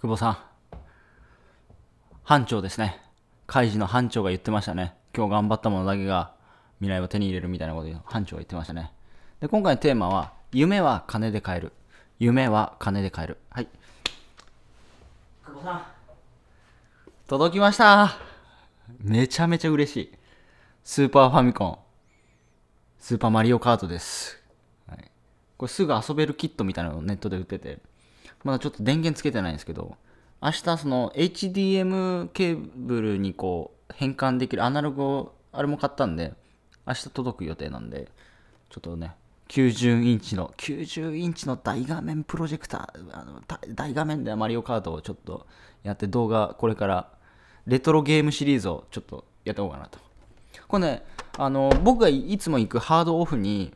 久保さん、班長ですね。開事の班長が言ってましたね。今日頑張ったものだけが未来を手に入れるみたいなことを班長が言ってましたね。で、今回のテーマは、夢は金で買える。夢は金で買える。はい。久保さん、届きましためちゃめちゃ嬉しい。スーパーファミコン、スーパーマリオカートです。はい、これすぐ遊べるキットみたいなのをネットで売ってて、まだちょっと電源つけてないんですけど、明日その HDM ケーブルにこう変換できるアナログを、あれも買ったんで、明日届く予定なんで、ちょっとね、90インチの、90インチの大画面プロジェクター、あの大画面でマリオカートをちょっとやって動画、これからレトロゲームシリーズをちょっとやっておこうかなと。これね、あの、僕がいつも行くハードオフに、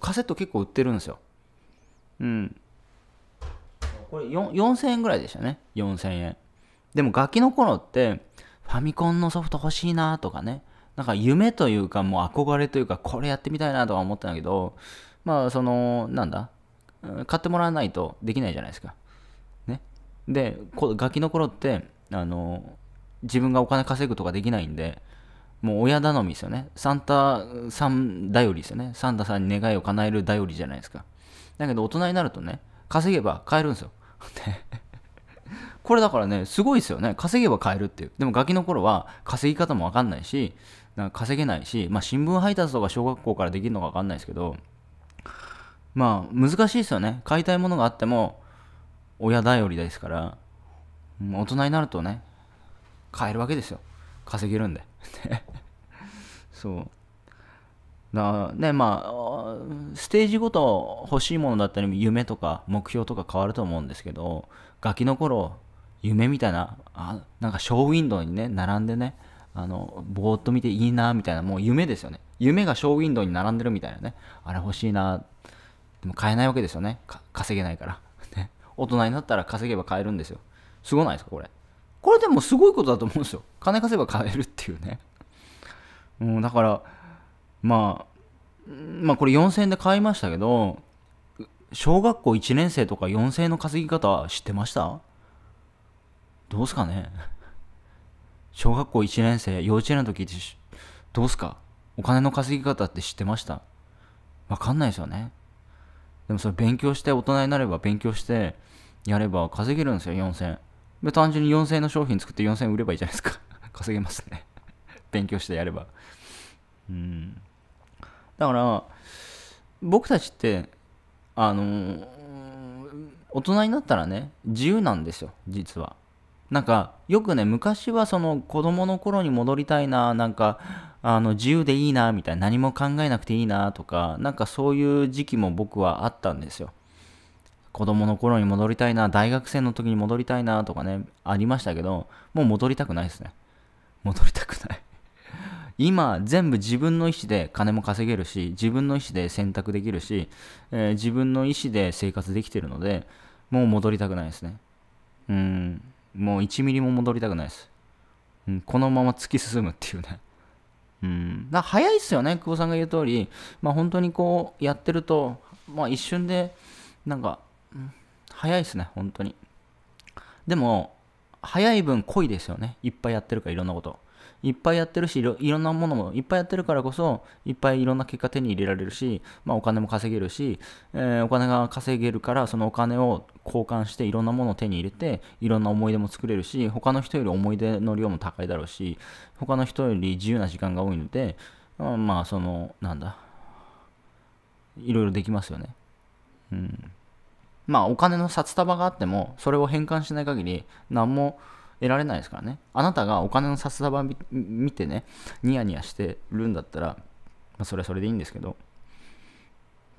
カセット結構売ってるんですよ。うん。これ4000円ぐらいでしたね4000円でもガキの頃ってファミコンのソフト欲しいなとかねなんか夢というかもう憧れというかこれやってみたいなとは思ったんだけどまあそのなんだ買ってもらわないとできないじゃないですかねでガキの頃ってあの自分がお金稼ぐとかできないんでもう親頼みですよねサンタさん頼りですよねサンタさんに願いを叶える頼りじゃないですかだけど大人になるとね稼げば買えるんですよ これだからねすごいですよね稼げば買えるっていうでもガキの頃は稼ぎ方も分かんないしなんか稼げないし、まあ、新聞配達とか小学校からできるのか分かんないですけどまあ難しいですよね買いたいものがあっても親頼りですから大人になるとね買えるわけですよ稼げるんで そうだねまあステージごと欲しいものだったり夢とか目標とか変わると思うんですけどガキの頃夢みたいなあなんかショーウィンドウにね並んでねあのぼーっと見ていいなみたいなもう夢ですよね夢がショーウィンドウに並んでるみたいなねあれ欲しいなでも買えないわけですよね稼げないから ね大人になったら稼げば買えるんですよすごないですかこれこれでもすごいことだと思うんですよ金稼げば買えるっていうねうんだからまあ、まあこれ4000円で買いましたけど、小学校1年生とか4000円の稼ぎ方知ってましたどうすかね小学校1年生、幼稚園の時でてどうすかお金の稼ぎ方って知ってましたわかんないですよね。でもそれ勉強して大人になれば勉強してやれば稼げるんですよ、4000円。で、単純に4000円の商品作って4000円売ればいいじゃないですか。稼げますね。勉強してやれば。うん。だから僕たちってあの大人になったらね自由なんですよ実はなんかよくね昔はその子供の頃に戻りたいななんかあの自由でいいなみたいな何も考えなくていいなとかなんかそういう時期も僕はあったんですよ子供の頃に戻りたいな大学生の時に戻りたいなとかねありましたけどもう戻りたくないですね戻りたくない今全部自分の意思で金も稼げるし自分の意思で選択できるし、えー、自分の意思で生活できてるのでもう戻りたくないですねうんもう1ミリも戻りたくないです、うん、このまま突き進むっていうねうん、早いっすよね、久保さんが言う通り、まあ、本当にこうやってると、まあ、一瞬で、なんか、うん、早いっすね、本当に。でも、早い分濃いですよね、いっぱいやってるから、いろんなこと。いっぱいやってるしいろ、いろんなものもいっぱいやってるからこそ、いっぱいいろんな結果手に入れられるし、まあ、お金も稼げるし、えー、お金が稼げるから、そのお金を交換していろんなものを手に入れて、いろんな思い出も作れるし、他の人より思い出の量も高いだろうし、他の人より自由な時間が多いので、まあ、まあ、その、なんだ、いろいろできますよね。うん。まあ、お金の札束があっても、それを返還しない限り、何も、得られないですからねあなたがお金の札束見てねニヤニヤしてるんだったら、まあ、それはそれでいいんですけど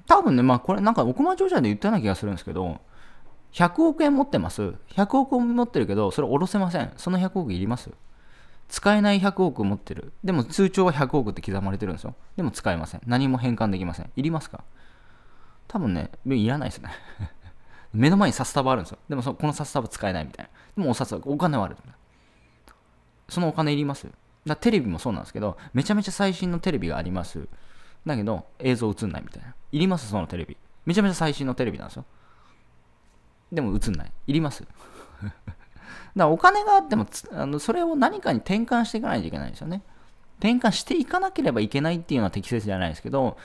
多分ねまあこれなんか奥間長者で言ったような気がするんですけど100億円持ってます100億円持ってるけどそれ下ろせませんその100億いります使えない100億持ってるでも通帳は100億って刻まれてるんですよでも使えません何も返還できませんいりますか多分ねいらないですね目の前に札束あるんですよ。でもそこの札束使えないみたいな。でもお札はお金はある。そのお金いりますだテレビもそうなんですけど、めちゃめちゃ最新のテレビがあります。だけど、映像映んないみたいな。いりますそのテレビ。めちゃめちゃ最新のテレビなんですよ。でも映んない。いりますだからお金があってもあの、それを何かに転換していかないといけないんですよね。転換していかなければいけないっていうのは適切じゃないですけど、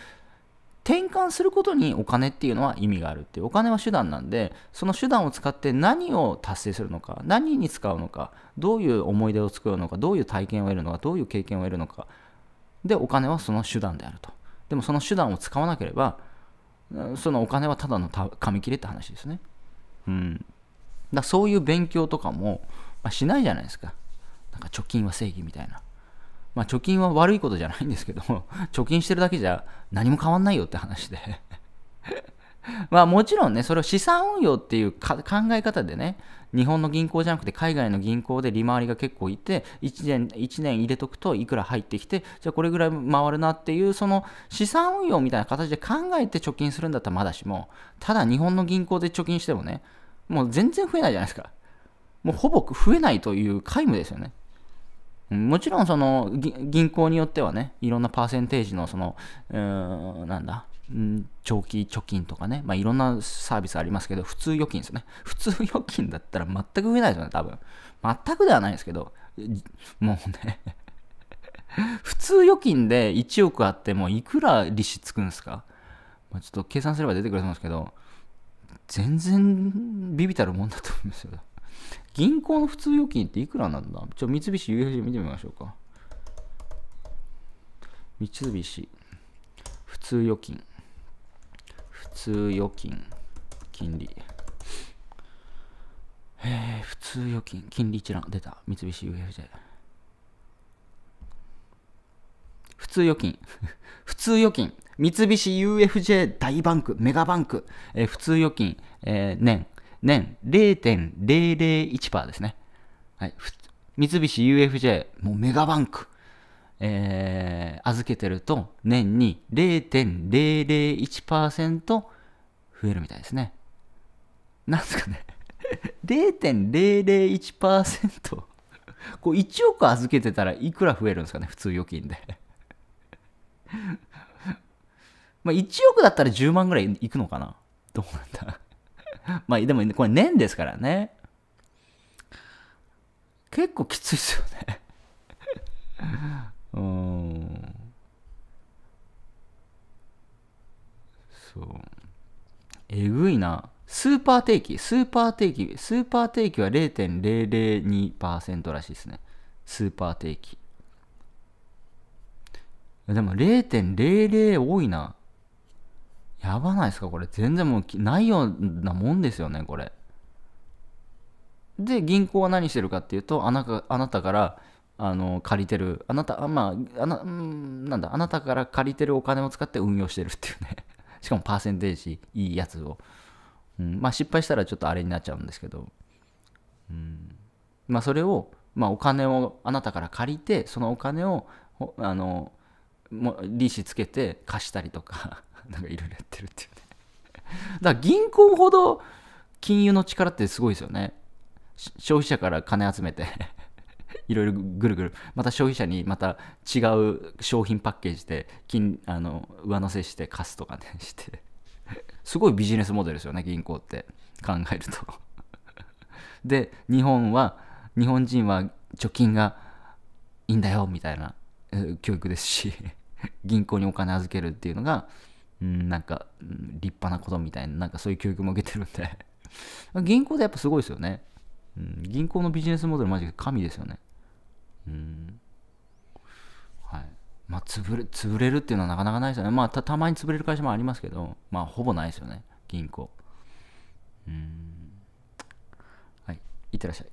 転換することにお金っていうのは意味があるっていうお金は手段なんでその手段を使って何を達成するのか何に使うのかどういう思い出を作るのかどういう体験を得るのかどういう経験を得るのかでお金はその手段であるとでもその手段を使わなければそのお金はただの紙切れって話ですねうんだそういう勉強とかも、まあ、しないじゃないですかなんか貯金は正義みたいなまあ、貯金は悪いことじゃないんですけど、貯金してるだけじゃ何も変わんないよって話で まあもちろんね、それを資産運用っていう考え方でね、日本の銀行じゃなくて海外の銀行で利回りが結構いて、1年 ,1 年入れとくといくら入ってきて、じゃあこれぐらい回るなっていう、その資産運用みたいな形で考えて貯金するんだったらまだしも、ただ日本の銀行で貯金してもね、もう全然増えないじゃないですか。もうほぼ増えないという皆無ですよね。もちろんその銀行によってはね、いろんなパーセンテージのその、ん、なんだ、長期貯金とかね、まあ、いろんなサービスありますけど、普通預金ですね。普通預金だったら全く増えないですよね、多分。全くではないですけど、もうね 普通預金で1億あってもいくら利子つくんですか、まあ、ちょっと計算すれば出てくると思うんですけど、全然ビビたるもんだと思うんですよ。銀行の普通預金っていくらなんだちょ、三菱 UFJ 見てみましょうか。三菱、普通預金、普通預金、金利。えー、普通預金、金利一覧、出た、三菱 UFJ。普通預金、普通預金、三菱 UFJ 大バンク、メガバンク、えー、普通預金、えー、年年0.001%ですね。はい、三菱 UFJ、もうメガバンク、えー、預けてると年に0.001%増えるみたいですね。なんですかね0.001% こう1億預けてたらいくら増えるんですかね普通預金で まあ1億だったら10万ぐらいいくのかなどうなんだ まあでもこれ年ですからね。結構きついっすよね うん。そう。えぐいな。スーパー定期、スーパー定期、スーパー定期は0.002%らしいですね。スーパー定期。でも0.00多いな。やばないですかこれ。全然もうないようなもんですよね、これ。で、銀行は何してるかっていうと、あなたあなたから、あの借りてるあなたまああななんだあなたから借りてるお金を使って運用してるっていうね しかもパーセンテージいいやつを、うん、まあ失敗したらちょっとあれになっちゃうんですけど、うん、まあそれを、まあ、お金をあなたから借りてそのお金をあの利子つけて貸したりとかなんかいろいろやってるっていうね だから銀行ほど金融の力ってすごいですよね消費者から金集めて いろいろぐるぐるまた消費者にまた違う商品パッケージで金あの上乗せして貸すとかねして すごいビジネスモデルですよね銀行って考えるとで日本は日本人は貯金がいいんだよみたいな教育ですし銀行にお金預けるっていうのがうん、なんか、立派なことみたいな、なんかそういう教育も受けてるんで 銀行でやっぱすごいですよね。うん、銀行のビジネスモデルマジで神ですよね。うん。はい。まあ、潰れ、潰れるっていうのはなかなかないですよね。まあ、た、たまに潰れる会社もありますけど、まあ、ほぼないですよね。銀行。うん。はい。いってらっしゃい。